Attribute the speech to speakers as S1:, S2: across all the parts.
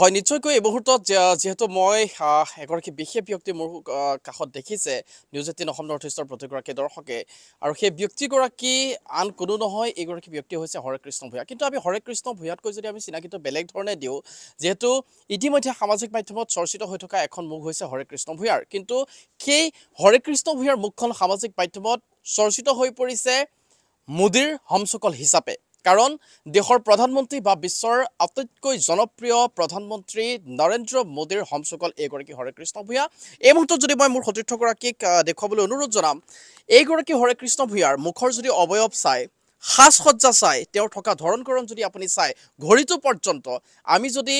S1: হয় নিশ্চয়কৈ এই মুহূৰ্তত যিহেতু মই এগৰাকী বিশেষ ব্যক্তি মোৰ কাষত দেখিছে নিউজ এইটিন অসম নৰ্থ ইষ্টৰ প্ৰতিগৰাকী দৰ্শকে আৰু সেই ব্যক্তিগৰাকী আন কোনো নহয় এইগৰাকী ব্যক্তি হৈছে হৰে কৃষ্ণ ভূঞা কিন্তু আমি হৰে কৃষ্ণ ভূঞাতকৈ যদি আমি চিনাকিটো বেলেগ ধৰণে দিওঁ যিহেতু ইতিমধ্যে সামাজিক মাধ্যমত চৰ্চিত হৈ থকা এখন মুখ হৈছে হৰে কৃষ্ণ ভূঞাৰ কিন্তু সেই হৰে কৃষ্ণ ভূঞাৰ মুখখন সামাজিক মাধ্যমত চৰ্চিত হৈ পৰিছে মোদীৰ হমচকল হিচাপে কাৰণ দেশৰ প্ৰধানমন্ত্ৰী বা বিশ্বৰ আটাইতকৈ জনপ্ৰিয় প্ৰধানমন্ত্ৰী নৰেন্দ্ৰ মোদীৰ হমচকল এইগৰাকী হৰে কৃষ্ণ ভূঞা এই মুহূৰ্তত যদি মই মোৰ সতীৰ্থগৰাকীক দেখুৱাবলৈ অনুৰোধ জনাম এইগৰাকী হৰে কৃষ্ণ ভূঞাৰ মুখৰ যদি অৱয়ব চাই সাজ সজ্জা চাই তেওঁৰ থকা ধৰণকৰণ যদি আপুনি চাই ঘড়ীটো পৰ্যন্ত আমি যদি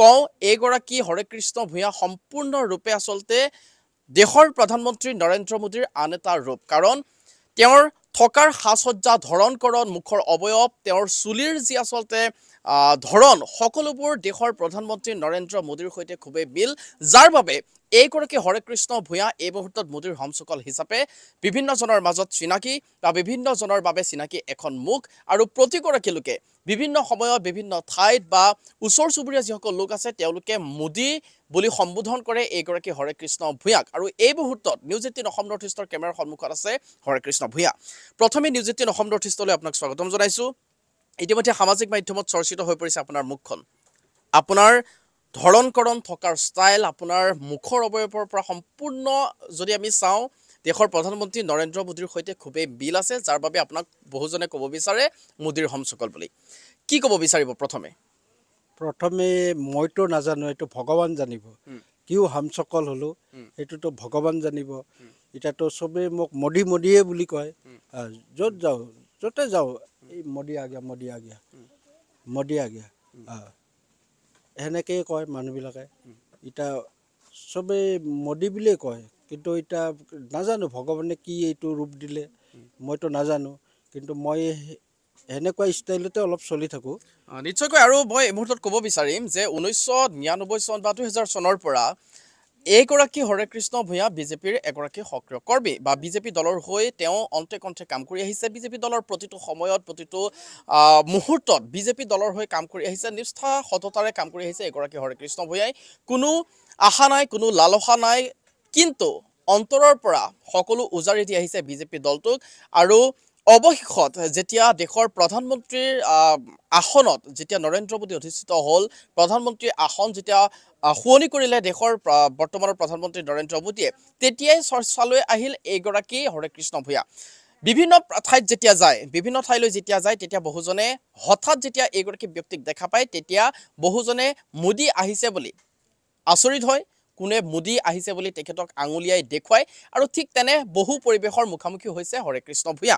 S1: কওঁ এইগৰাকী হৰে কৃষ্ণ ভূঞা সম্পূৰ্ণৰূপে আচলতে দেশৰ প্ৰধানমন্ত্ৰী নৰেন্দ্ৰ মোদীৰ আন এটা ৰূপ কাৰণ তেওঁৰ থকাৰ সাজসজ্জা ধৰণ কৰণ মুখৰ অৱয়ব তেওঁৰ চুলিৰ যি আচলতে ধৰণ সকলোবোৰ দেশৰ প্ৰধানমন্ত্ৰী নৰেন্দ্ৰ মোদীৰ সৈতে খুবেই মিল যাৰ বাবে এইগৰাকী হৰে কৃষ্ণ ভূঞা এই মুহূৰ্তত মোদীৰ হমচকল হিচাপে বিভিন্নজনৰ মাজত চিনাকি বা বিভিন্নজনৰ বাবে চিনাকি এখন মুখ আৰু প্ৰতিগৰাকী লোকে বিভিন্ন সময়ত বিভিন্ন ঠাইত বা ওচৰ চুবুৰীয়া যিসকল লোক আছে তেওঁলোকে মুদি বুলি সম্বোধন কৰে এইগৰাকী হৰে কৃষ্ণ ভূঞাক আৰু এই মুহূৰ্তত নিউজ এইটিন অসম নৰ্থ ইষ্টৰ কেমেৰাৰ সন্মুখত আছে হৰে কৃষ্ণ ভূঞা প্ৰথমে নিউজ এইটিন অসম নৰ্থ ইষ্টলৈ আপোনাক স্বাগতম জনাইছোঁ ইতিমধ্যে সামাজিক মাধ্যমত চৰ্চিত হৈ পৰিছে আপোনাৰ মুখখন আপোনাৰ ধৰণকৰণ থকাৰ ষ্টাইল আপোনাৰ মুখৰ অৱয়ৱৰ পৰা সম্পূৰ্ণ যদি আমি চাওঁ দেশৰ প্ৰধানমন্ত্ৰী নৰেন্দ্ৰ মোদীৰ সৈতে খুবেই বিল আছে যাৰ বাবে আপোনাক বহুজনে ক'ব বিচাৰে মোদীৰ হমচকল বুলি কি ক'ব বিচাৰিব প্ৰথমে
S2: প্ৰথমে মইতো নাজানো এইটো ভগৱান জানিব কিয় হমচকল হ'লোঁ সেইটোতো ভগৱান জানিব এতিয়াতো চবেই মোক মোদী মোদীয়ে বুলি কয় য'ত যাওঁ য'তে যাওঁ এই মোদী আগে মোদী আগে মোদী আগে সেনেকেই কয় মানুহবিলাকে এতিয়া চবেই মোদী বুলিয়ে কয় কিন্তু এতিয়া নাজানো ভগৱানে কি এইটো ৰূপ দিলে মইতো নাজানো কিন্তু মই
S1: সেনেকুৱা ষ্টাইলতে অলপ চলি থাকোঁ নিশ্চয়কৈ আৰু মই এই মুহূৰ্তত ক'ব বিচাৰিম যে ঊনৈছশ নিৰান্নব্বৈ চন বা দুহেজাৰ চনৰ পৰা এইগৰাকী হৰে কৃষ্ণ ভূঞা বিজেপিৰ এগৰাকী সক্ৰিয় কৰ্মী বা বিজেপি দলৰ হৈ তেওঁ অন্তে কণ্ঠে কাম কৰি আহিছে বিজেপি দলৰ প্ৰতিটো সময়ত প্ৰতিটো মুহূৰ্তত বিজেপি দলৰ হৈ কাম কৰি আহিছে নিষ্ঠা সততাৰে কাম কৰি আহিছে এগৰাকী হৰে কৃষ্ণ ভূঞাই কোনো আশা নাই কোনো লালসা নাই কিন্তু অন্তৰৰ পৰা সকলো উজাৰি দি আহিছে বিজেপি দলটোক আৰু অৱশেষত যেতিয়া দেশৰ প্ৰধানমন্ত্ৰীৰ আসনত যেতিয়া নৰেন্দ্ৰ মোদী অধিষ্ঠিত হ'ল প্ৰধানমন্ত্ৰীৰ আসন যেতিয়া শুৱনি কৰিলে দেশৰ বৰ্তমানৰ প্ৰধানমন্ত্ৰী নৰেন্দ্ৰ মোদীয়ে তেতিয়াই চৰ্চালৈ আহিল এইগৰাকী হৰে কৃষ্ণ ভূঞা বিভিন্ন ঠাইত যেতিয়া যায় বিভিন্ন ঠাইলৈ যেতিয়া যায় তেতিয়া বহুজনে হঠাৎ যেতিয়া এইগৰাকী ব্যক্তিক দেখা পায় তেতিয়া বহুজনে মোদী আহিছে বুলি আচৰিত হয় কোনে মোদী আহিছে বুলি তেখেতক আঙুলিয়াই দেখুৱায় আৰু ঠিক তেনে বহু পৰিৱেশৰ মুখামুখি হৈছে হৰে কৃষ্ণ ভূঞা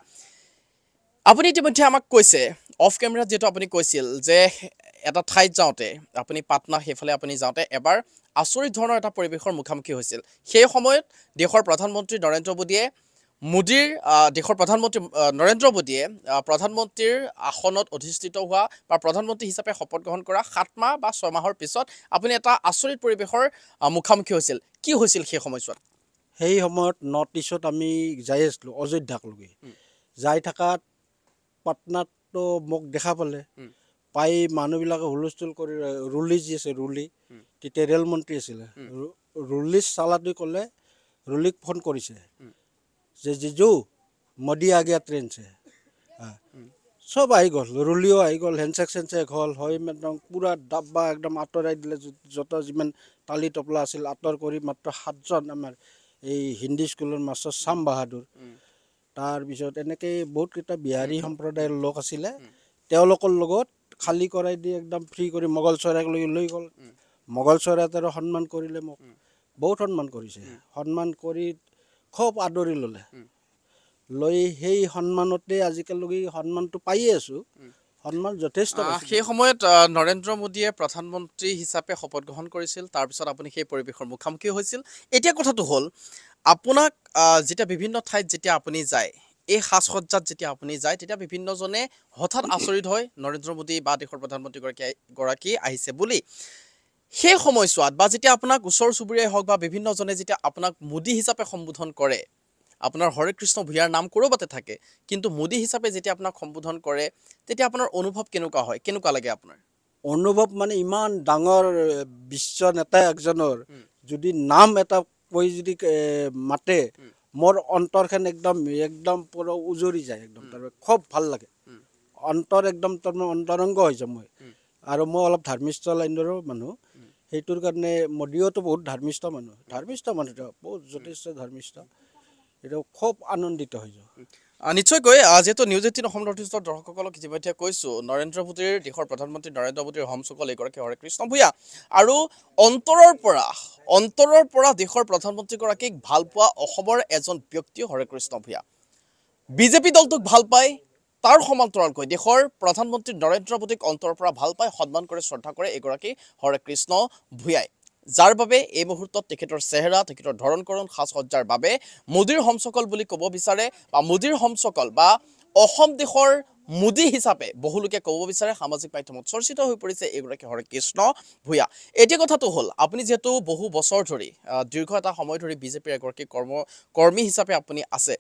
S1: আপুনি ইতিমধ্যে আমাক কৈছে অফ কেমেৰাত যিহেতু আপুনি কৈছিল যে এটা ঠাইত যাওঁতে আপুনি পাটনা সেইফালে আপুনি যাওঁতে এবাৰ আচৰিত ধৰণৰ এটা পৰিৱেশৰ মুখামুখি হৈছিল সেই সময়ত দেশৰ প্ৰধানমন্ত্ৰী নৰেন্দ্ৰ মোদীয়ে মোদীৰ দেশৰ প্ৰধানমন্ত্ৰী নৰেন্দ্ৰ মোদীয়ে প্ৰধানমন্ত্ৰীৰ আসনত অধিষ্ঠিত হোৱা বা প্ৰধানমন্ত্ৰী হিচাপে শপত গ্ৰহণ সাত মাহ বা ছমাহৰ পিছত আপুনি এটা আচৰিত পৰিৱেশৰ মুখামুখি হৈছিল কি হৈছিল সেই সময়ছোৱাত সেই সময়ত
S2: নৰ্থ ইষ্টত আমি যাই আছিলোঁ অযোধ্যাকলৈকে যাই থকাত পাটনাতো মোক দেখা পালে পাই মানুহবিলাকে হুলস্থুল কৰি ৰুলি যি আছে ৰুলি তেতিয়া ৰেলমন্ত্ৰী আছিলে ৰুলিছ চালাদুই ক'লে ৰুলিক ফোন কৰিছে যে যিজু মোদী আগে ট্ৰেইন চে চব আহি গ'ল ৰুলিও আহি গ'ল হেণ্ডছেক চেণ্ডছেক হ'ল হৈ একদম পূৰা ডাব্বা একদম আঁতৰাই দিলে য'ত যিমান তালি টপলা আছিল আঁতৰ কৰি মাত্ৰ সাতজন আমাৰ এই হিন্দী স্কুলৰ মাষ্টৰ চাম বাহাদুৰ তাৰপিছত এনেকৈ বহুতকেইটা বিহাৰী সম্প্ৰদায়ৰ লোক আছিলে তেওঁলোকৰ লগত খালী কৰাই দি একদম ফ্ৰী কৰি মোগল চৰাইক লৈ লৈ গ'ল মোগল চৰাইত আৰু সন্মান কৰিলে মোক বহুত সন্মান কৰিছে সন্মান কৰি খুব আদৰি ল'লে লৈ সেই সন্মানতে আজিকালি সন্মানটো পাইয়ে আছো সন্মান যথেষ্ট সেই
S1: সময়ত নৰেন্দ্ৰ মোদীয়ে প্ৰধানমন্ত্ৰী হিচাপে শপত গ্ৰহণ কৰিছিল তাৰপিছত আপুনি সেই পৰিৱেশৰ মুখামুখি হৈছিল এতিয়া কথাটো হ'ল আপোনাক যেতিয়া বিভিন্ন ঠাইত যেতিয়া আপুনি যায় এই সাজ সজ্জাত যেতিয়া আপুনি যায় তেতিয়া বিভিন্নজনে হঠাৎ আচৰিত হয় নৰেন্দ্ৰ মোদী বা দেশৰ প্ৰধানমন্ত্ৰীগৰাকী গৰাকী আহিছে বুলি সেই সময়ছোৱাত বা যেতিয়া আপোনাক ওচৰ চুবুৰীয়াই হওক বা বিভিন্নজনে যেতিয়া আপোনাক মোদী হিচাপে সম্বোধন কৰে আপোনাৰ হৰে কৃষ্ণ ভূঞাৰ নাম ক'ৰবাতে থাকে কিন্তু মোদী হিচাপে যেতিয়া আপোনাক সম্বোধন কৰে তেতিয়া আপোনাৰ অনুভৱ কেনেকুৱা হয় কেনেকুৱা লাগে আপোনাৰ অনুভৱ মানে ইমান ডাঙৰ
S2: বিশ্ব নেতা এজনৰ যদি নাম এটা কৈ যদি মাতে মোৰ অন্তৰখন একদম একদম পুৰা উজৰি যায় একদম তাৰমানে খুব ভাল লাগে অন্তৰ একদম তাৰমানে অন্তৰংগ হৈ যায় মই আৰু মই অলপ ধৰ্মীষ্ট লাইনৰো মানুহ সেইটোৰ কাৰণে মোদীয়েওতো বহুত ধৰ্মিষ্ঠ মানুহ ধৰ্মিষ্ঠ মানুহ বহুত যথেষ্ট ধৰ্মিষ্ঠ
S1: এইটো খুব আনন্দিত হৈ যাওঁ নিশ্চয়কৈ যিহেতু নিউজ এইটিন অসম নৰ্থ দৰ্শকসকলক ইতিমধ্যে কৈছোঁ নৰেন্দ্ৰ মোদীৰ দেশৰ প্ৰধানমন্ত্ৰী নৰেন্দ্ৰ মোদীৰ হোমচুকল এগৰাকী হৰে কৃষ্ণ ভূঞা আৰু অন্তৰৰ পৰা অন্তৰৰ পৰা দেশৰ প্ৰধানমন্ত্ৰীগৰাকীক ভাল পোৱা অসমৰ এজন ব্যক্তি হৰে কৃষ্ণ ভূঞা বিজেপি দলটোক ভাল পায় তাৰ সমান্তৰালকৈ দেশৰ প্ৰধানমন্ত্ৰী নৰেন্দ্ৰ মোদীক অন্তৰৰ পৰা ভাল পায় সন্মান কৰে শ্ৰদ্ধা কৰে এগৰাকী হৰে কৃষ্ণ ভূঞাই যাৰ বাবে এই মুহূৰ্তত তেখেতৰ চেহেৰা তেখেতৰ ধৰণকৰণ সাজ সজ্জাৰ বাবে মোদীৰ হমচকল বুলি ক'ব বিচাৰে বা মোদীৰ হমচকল বা অসম দেশৰ মোদী হিচাপে বহুলোকে ক'ব বিচাৰে সামাজিক মাধ্যমত চৰ্চিত হৈ পৰিছে এইগৰাকী হৰে কৃষ্ণ ভূঞা এতিয়া কথাটো হ'ল আপুনি যিহেতু বহু বছৰ ধৰি দীৰ্ঘ এটা সময় ধৰি বিজেপিৰ এগৰাকী কৰ্ম কৰ্মী হিচাপে আপুনি আছে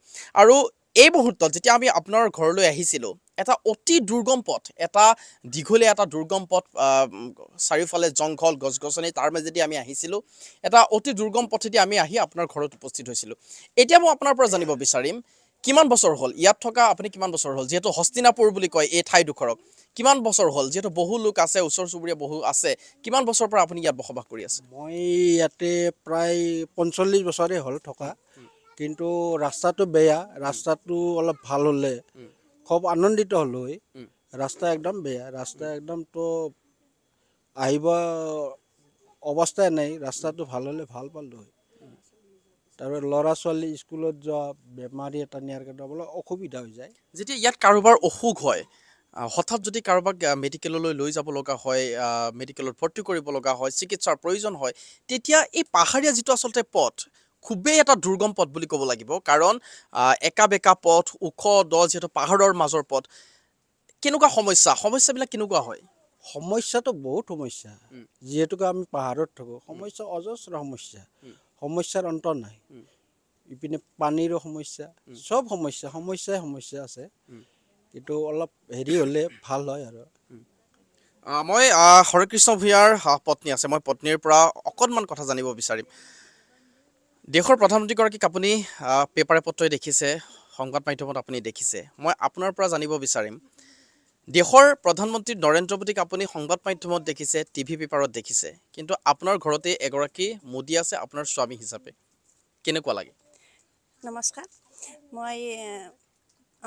S1: আৰু এই মুহূৰ্তত যেতিয়া আমি আপোনাৰ ঘৰলৈ আহিছিলোঁ এটা অতি দুৰ্গম পথ এটা দীঘলীয়া এটা দুৰ্গম পথ চাৰিওফালে জংঘল গছ গছনি তাৰ মাজেদি আমি আহিছিলোঁ এটা অতি দুৰ্গম পথেদি আমি আহি আপোনাৰ ঘৰত উপস্থিত হৈছিলোঁ এতিয়া মই আপোনাৰ পৰা জানিব বিচাৰিম কিমান বছৰ হ'ল ইয়াত থকা আপুনি কিমান বছৰ হ'ল যিহেতু হস্তিনাপুৰ বুলি কয় এই ঠাইডোখৰক কিমান বছৰ হ'ল যিহেতু বহু লোক আছে ওচৰ চুবুৰীয়া বহু আছে কিমান বছৰৰ পৰা আপুনি ইয়াত বসবাস কৰি আছে
S2: মই ইয়াতে প্ৰায় পঞ্চল্লিছ বছৰে হ'ল থকা কিন্তু ৰাস্তাটো বেয়া ৰাস্তাটো অলপ ভাল হ'লে খুব আনন্দিত হ'লো ৰাস্তা একদম বেয়া ৰাস্তা একদম তো আহিব অৱস্থাই নাই ৰাস্তাটো ভাল হ'লে ভাল পালোঁ হয় তাৰপৰা ল'ৰা ছোৱালী স্কুলত যোৱা বেমাৰী এটা নিয়াৰ কাৰণে অলপ অসুবিধা হৈ যায়
S1: যেতিয়া ইয়াত কাৰোবাৰ অসুখ হয় হঠাৎ যদি কাৰোবাক মেডিকেললৈ লৈ যাব লগা হয় মেডিকেলত ভৰ্তি কৰিব লগা হয় চিকিৎসাৰ প্ৰয়োজন হয় তেতিয়া এই পাহাৰীয়া যিটো আচলতে পথ খুবেই এটা দুৰ্গম পথ বুলি ক'ব লাগিব কাৰণ একা বেকা পথ ওখ দ যিহেতু পাহাৰৰ মাজৰ পথ কেনেকুৱা সমস্যা সমস্যাবিলাক কেনেকুৱা হয়
S2: সমস্যাটো বহুত সমস্যা যিহেতুকে আমি পাহাৰত থাকোঁ সমস্যা অজস্ৰ সমস্যা সমস্যাৰ অন্ত নাই ইপিনে পানীৰো সমস্যা চব সমস্যা সমস্যাই সমস্যা আছে কিন্তু অলপ
S1: হেৰি হ'লে ভাল হয় আৰু মই হৰেকৃষ্ণ ভূঞাৰ পত্নী আছে মই পত্নীৰ পৰা অকণমান কথা জানিব বিচাৰিম দেশৰ প্ৰধানমন্ত্ৰীগৰাকীক আপুনি পেপাৰে পত্ৰই দেখিছে সংবাদ মাধ্যমত আপুনি দেখিছে মই আপোনাৰ পৰা জানিব বিচাৰিম দেশৰ প্ৰধানমন্ত্ৰী নৰেন্দ্ৰ মোদীক আপুনি সংবাদ মাধ্যমত দেখিছে টি ভি পেপাৰত দেখিছে কিন্তু আপোনাৰ ঘৰতেই এগৰাকী মোদী আছে আপোনাৰ স্বামী হিচাপে কেনেকুৱা লাগে
S2: নমস্কাৰ মই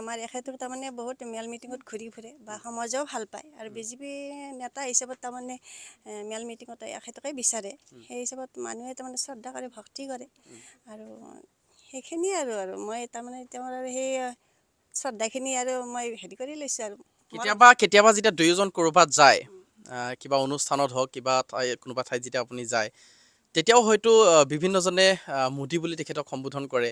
S2: আমাৰ এখেতৰ তাৰমানে বহুত মেল মিটিঙত ঘূৰি ফুৰে বা সমাজেও ভাল পায় আৰু বিজেপি নেতা হিচাপত তাৰমানে মেল মিটিঙত এখেতকে বিচাৰে সেই হিচাপত মানুহে তাৰমানে শ্ৰদ্ধা কৰি ভক্তি কৰে আৰু সেইখিনিয়ে আৰু আৰু মই তাৰমানে তেওঁৰ আৰু সেই শ্ৰদ্ধাখিনি আৰু মই হেৰি কৰি লৈছোঁ আৰু কেতিয়াবা
S1: কেতিয়াবা যেতিয়া দুয়োজন ক'ৰবাত যায় কিবা অনুষ্ঠানত হওক কিবা ঠাই কোনোবা ঠাইত যেতিয়া আপুনি যায় তেতিয়াও হয়তো বিভিন্নজনে মোদী বুলি তেখেতক সম্বোধন কৰে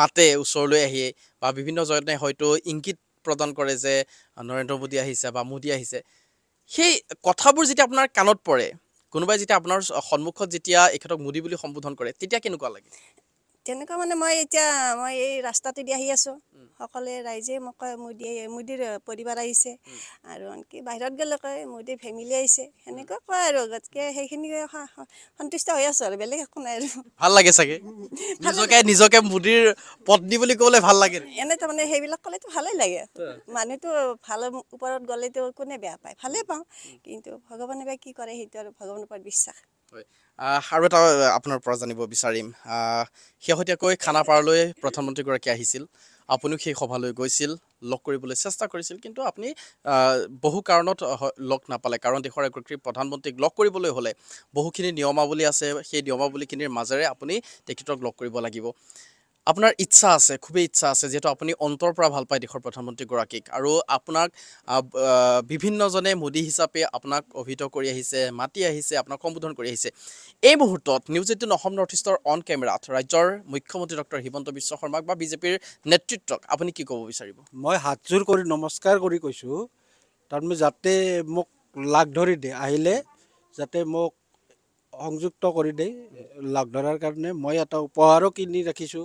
S1: মাতে ওচৰলৈ আহি বা বিভিন্ন জগতে হয়তো ইংগিত প্ৰদান কৰে যে নৰেন্দ্ৰ মোদী আহিছে বা মোদী আহিছে সেই কথাবোৰ যেতিয়া আপোনাৰ কাণত পৰে কোনোবাই যেতিয়া আপোনাৰ সন্মুখত যেতিয়া এখেতক মোদী বুলি সম্বোধন কৰে তেতিয়া কেনেকুৱা লাগে
S2: তেনেকুৱা মানে মই এতিয়া মই এই ৰাস্তাটো দি আহি আছোঁ সকলোৱে ৰাইজে মোক কয় মোদী মোদীৰ পৰিবাৰ আহিছে আৰু আনকি বাহিৰত গ'লে কয় মোদীৰ ফেমিলি আহিছে সেনেকুৱা কয় আৰু গতিকে সেইখিনি সন্তুষ্ট হৈ আছোঁ আৰু বেলেগ একো নাই আৰু ভাল লাগে চাগে নিজকে নিজকে
S1: মোদীৰ পত্নী বুলি কলে ভাল লাগে
S2: এনে তাৰমানে সেইবিলাক ক'লেতো ভালেই লাগে মানুহটো ভাল ওপৰত গ'লেতো কোনে বেয়া পায় ভালেই পাওঁ কিন্তু ভগৱানে বা কি কৰে সেইটো আৰু ভগৱানৰ ওপৰত বিশ্বাস
S1: আৰু এটা আপোনাৰ পৰা জানিব বিচাৰিম শেহতীয়াকৈ খানাপাৰালৈ প্ৰধানমন্ত্ৰীগৰাকী আহিছিল আপুনিও সেই সভালৈ গৈছিল লগ কৰিবলৈ চেষ্টা কৰিছিল কিন্তু আপুনি বহু কাৰণত লগ নাপালে কাৰণ দেশৰ এগৰাকী প্ৰধানমন্ত্ৰীক লগ কৰিবলৈ হ'লে বহুখিনি নিয়মাৱলী আছে সেই নিয়মাৱলীখিনিৰ মাজেৰে আপুনি তেখেতক লগ কৰিব লাগিব আপোনাৰ ইচ্ছা আছে খুবেই ইচ্ছা আছে যিহেতু আপুনি অন্তৰৰ পৰা ভাল পায় দেশৰ প্ৰধানমন্ত্ৰীগৰাকীক আৰু আপোনাক বিভিন্নজনে মোদী হিচাপে আপোনাক অভিহিত কৰি আহিছে মাতি আহিছে আপোনাক সম্বোধন কৰি আহিছে এই মুহূৰ্তত নিউজ এইটিন অসম নৰ্থ ইষ্টৰ অন কেমেৰাত ৰাজ্যৰ মুখ্যমন্ত্ৰী ডক্টৰ হিমন্ত বিশ্ব শৰ্মাক বা বিজেপিৰ নেতৃত্বক আপুনি কি ক'ব বিচাৰিব মই হাতযোৰ কৰি নমস্কাৰ কৰি
S2: কৈছোঁ তাৰমানে যাতে মোক লাগ ধৰি দিয়ে আহিলে যাতে মোক সংযুক্ত কৰি দিয়ে লাগ ধৰাৰ কাৰণে মই এটা উপহাৰো কিনি ৰাখিছোঁ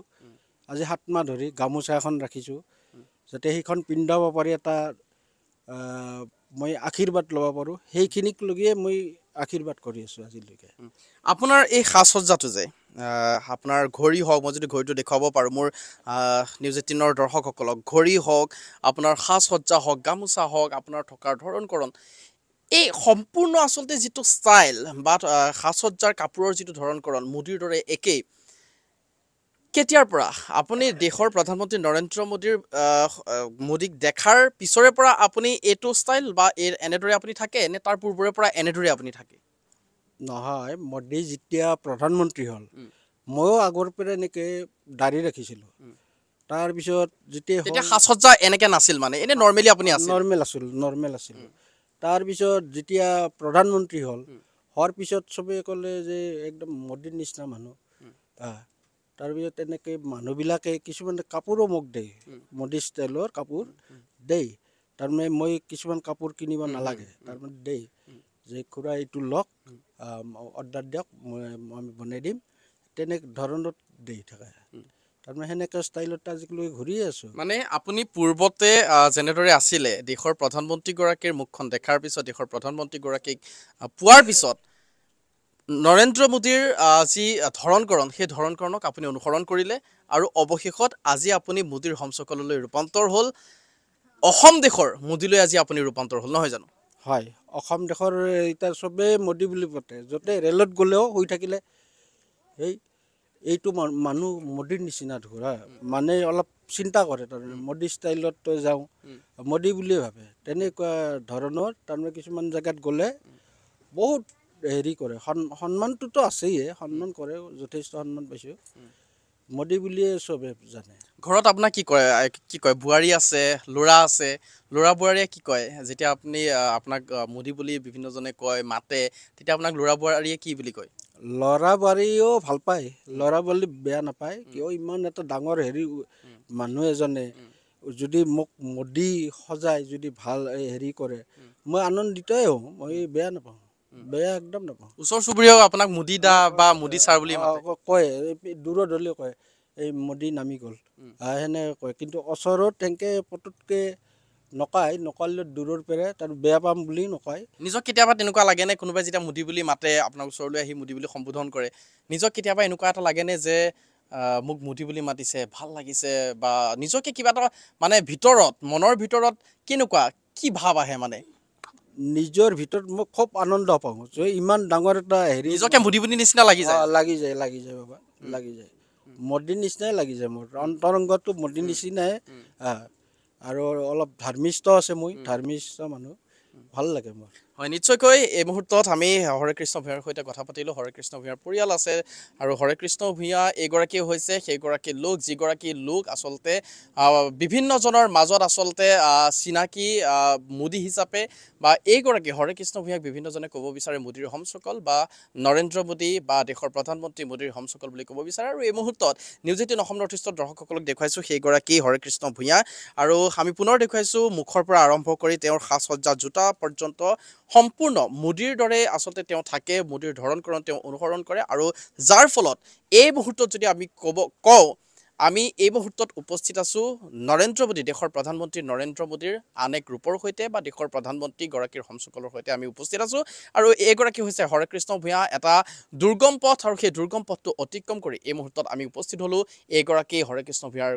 S2: আজি সাত মাহ ধৰি গামোচা এখন ৰাখিছোঁ যাতে সেইখন পিন্ধাব পাৰি এটা মই আশীৰ্বাদ ল'ব পাৰোঁ সেইখিনিক লগিয়ে মই আশীৰ্বাদ কৰি আছোঁ
S1: আজিলৈকে আপোনাৰ এই সাজ সজ্জাটো যে আপোনাৰ ঘড়ী হওক মই যদি ঘড়ীটো দেখুৱাব পাৰোঁ মোৰ নিউজ এইটিনৰ দৰ্শকসকলক ঘড়ী হওক আপোনাৰ সাজ সজ্জা হওক গামোচা হওক আপোনাৰ থকাৰ ধৰণকৰণ এই সম্পূৰ্ণ আচলতে যিটো ষ্টাইল বা সাজ সজ্জাৰ কাপোৰৰ যিটো ধৰণকৰণ মোদীৰ দৰে একেই কেতিয়াৰ পৰা আপুনি দেশৰ প্ৰধানমন্ত্ৰী নৰেন্দ্ৰ মোদীৰ মোদীক দেখাৰ পিছৰে পৰা আপুনি এইটো ষ্টাইল বা এই এনেদৰে আপুনি থাকে নে তাৰ পূৰ্বৰে পৰা এনেদৰে আপুনি থাকে
S2: নহয় মোদী যেতিয়া প্ৰধানমন্ত্ৰী হ'ল ময়ো আগৰ পৰা এনেকৈ দাঢ়ি ৰাখিছিলোঁ তাৰপিছত যেতিয়া
S1: সাজসজ্জা এনেকৈ নাছিল মানে এনে নৰ্মেলি আপুনি
S2: নৰ্মেল আছিল নৰ্মেল আছিল তাৰপিছত যেতিয়া প্ৰধানমন্ত্ৰী হ'ল হোৱাৰ পিছত চবেই ক'লে যে একদম মোদীৰ নিচিনা মানুহ তাৰপিছত তেনেকে মানুহবিলাকে কিছুমান কাপোৰো মোক দেই মডি ষ্টাইলৰ কাপোৰ দেই তাৰমানে মই কিছুমান কাপোৰ কিনিব নালাগে তাৰমানে দেই যে খুৰা এইটো লওক অৰ্ডাৰ দিয়ক মই মই বনাই দিম তেনেধৰণত দেই থাকে তাৰমানে সেনেকৈ ষ্টাইলত আজিলৈ ঘূৰি আছো
S1: মানে আপুনি পূৰ্বতে যেনেদৰে আছিলে দেশৰ প্ৰধানমন্ত্ৰীগৰাকীৰ মুখখন দেখাৰ পিছত দেশৰ প্ৰধানমন্ত্ৰীগৰাকীক পোৱাৰ পিছত নৰেন্দ্ৰ মোদীৰ যি ধৰণকৰণ সেই ধৰণকৰণক আপুনি অনুসৰণ কৰিলে আৰু অৱশেষত আজি আপুনি মোদীৰ হমচকললৈ ৰূপান্তৰ হ'ল অসম দেশৰ মোদীলৈ আজি আপুনি ৰূপান্তৰ হ'ল নহয় জানো হয় অসম দেশৰ এতিয়া চবেই মোদী বুলি পাতে য'তে
S2: ৰে'লত গ'লেও শুই থাকিলে সেই এইটো মানুহ মোদীৰ নিচিনা ধৰা মানে অলপ চিন্তা কৰে তাৰমানে মোদী ষ্টাইলত যাওঁ মোদী বুলিয়ে ভাবে তেনেকুৱা ধৰণৰ তাৰমানে কিছুমান জেগাত গ'লে বহুত হেৰি কৰে সন্মানটোতো আছেই সন্মান কৰে যথেষ্ট সন্মান পাইছোঁ মোদী বুলিয়ে চবে
S1: জানে ঘৰত আপোনাৰ কি কয় কি কয় বোৱাৰী আছে ল'ৰা আছে ল'ৰা বোৱাৰীয়ে কি কয় যেতিয়া আপুনি আপোনাক মোদী বুলি বিভিন্নজনে কয় মাতে তেতিয়া আপোনাক ল'ৰা বোৱাৰীয়ে কি বুলি কয়
S2: ল'ৰা বোৱাৰীয়েও ভাল পায় ল'ৰা বোৱাৰী বেয়া নাপায় কিয় ইমান এটা ডাঙৰ হেৰি মানুহ এজনে যদি মোক মোদী সজাই যদি ভাল হেৰি কৰে মই আনন্দিতই হওঁ মই বেয়া নাপাওঁ বেয়া একদম নাপাওঁ ওচৰ
S1: চুবুৰীয়াও আপোনাক মোদী দা বা মোদী ছাৰ বুলি
S2: কয় দূৰত হ'লে কয় এই মোদী নামি গ'ল সেনে কয় কিন্তু ওচৰত তেনেকে পটতকে নকয় নকলে দূৰৰ পৰে তাত বেয়া পাম বুলি নকয়
S1: নিজক কেতিয়াবা তেনেকুৱা লাগেনে কোনোবাই যেতিয়া মোদী বুলি মাতে আপোনাৰ ওচৰলৈ আহি মোদী বুলি সম্বোধন কৰে নিজক কেতিয়াবা এনেকুৱা এটা লাগেনে যে মোক মোদী বুলি মাতিছে ভাল লাগিছে বা নিজকে কিবা এটা মানে ভিতৰত মনৰ ভিতৰত কেনেকুৱা কি ভাৱ আহে মানে
S2: নিজৰ ভিতৰত মই খুব আনন্দ পাওঁ যে
S1: ইমান ডাঙৰ এটা
S2: হেৰি নিজকে বুধি বুধি নিচিনা লাগি যায় লাগি যায় লাগি যায় বাবা লাগি যায় মদিৰ নিচিনাই লাগি যায় মোৰ অন্তৰংগটো মদিৰ নিচিনাই আৰু অলপ ধাৰ্মিষ্ট আছে মই ধাৰ্মিষ্ট মানুহ ভাল লাগে মোৰ
S1: হয় নিশ্চয়কৈ এই মুহূৰ্তত আমি হৰে কৃষ্ণ ভূঞাৰ সৈতে কথা পাতিলোঁ হৰে কৃষ্ণ ভূঞাৰ পৰিয়াল আছে আৰু হৰে কৃষ্ণ ভূঞা এইগৰাকী হৈছে সেইগৰাকী লোক যিগৰাকী লোক আচলতে বিভিন্নজনৰ মাজত আচলতে চিনাকি মোদী হিচাপে বা এইগৰাকী হৰে কৃষ্ণ ভূঞাক বিভিন্নজনে ক'ব বিচাৰে মোদীৰ হমসকল বা নৰেন্দ্ৰ মোদী বা দেশৰ প্ৰধানমন্ত্ৰী মোদীৰ হমসকল বুলি ক'ব বিচাৰে আৰু এই মুহূৰ্তত নিউজ এইটিন অসম নৰ্থ ইষ্টত দৰ্শকসকলক দেখুৱাইছোঁ সেইগৰাকী হৰে কৃষ্ণ ভূঞা আৰু আমি পুনৰ দেখুৱাইছোঁ মুখৰ পৰা আৰম্ভ কৰি তেওঁৰ সাজ সজ্জা জোতা পৰ্যন্ত সম্পূৰ্ণ মোদীৰ দৰে আচলতে তেওঁ থাকে মোদীৰ ধৰণকৰণ তেওঁ অনুসৰণ কৰে আৰু যাৰ ফলত এই মুহূৰ্তত যদি আমি ক'ব কওঁ আমি এই মুহূৰ্তত উপস্থিত আছোঁ নৰেন্দ্ৰ মোদী দেশৰ প্ৰধানমন্ত্ৰী নৰেন্দ্ৰ মোদীৰ আন এক ৰূপৰ সৈতে বা দেশৰ প্ৰধানমন্ত্ৰীগৰাকীৰ হমসকলৰ সৈতে আমি উপস্থিত আছোঁ আৰু এইগৰাকী হৈছে কৃষ্ণ ভূঞা এটা দুৰ্গম পথ আৰু সেই দুৰ্গম পথটো অতিক্ৰম কৰি এই মুহূৰ্তত আমি উপস্থিত হ'লোঁ এইগৰাকী হৰেকৃষ্ণ ভূঞাৰ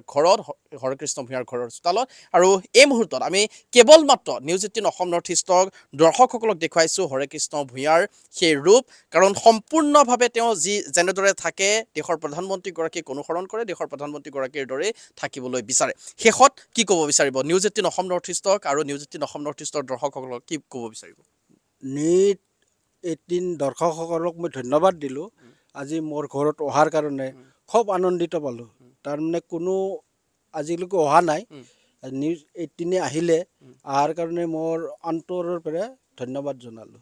S1: ঘৰত কৃষ্ণ ভূঞাৰ ঘৰৰ চোতালত আৰু এই মুহূৰ্তত আমি কেৱল মাত্ৰ নিউজ এইটিন অসম নৰ্থ ইষ্টক দৰ্শকসকলক দেখুৱাইছোঁ কৃষ্ণ ভূঞাৰ সেই ৰূপ কাৰণ সম্পূৰ্ণভাৱে তেওঁ যি যেনেদৰে থাকে দেশৰ প্ৰধানমন্ত্ৰীগৰাকীক অনুসৰণ কৰে দেশৰ প্ৰধান প্ৰধানমন্ত্ৰীগৰাকীৰ দৰেই থাকিবলৈ বিচাৰে শেষত কি ক'ব বিচাৰিব নিউজ এইটিন অসম নৰ্থ ইষ্টক আৰু নিউজ এইটিন অসম নৰ্থ ইষ্টৰ দৰ্শকসকলক কি ক'ব বিচাৰিব
S2: নিউজ এইটিন দৰ্শকসকলক মই ধন্যবাদ দিলোঁ আজি মোৰ ঘৰত অহাৰ কাৰণে খুব আনন্দিত পালোঁ তাৰমানে কোনো আজিলৈকে অহা নাই নিউজ এইটিনে আহিলে অহাৰ কাৰণে মোৰ অন্তৰৰ ধন্যবাদ জনালোঁ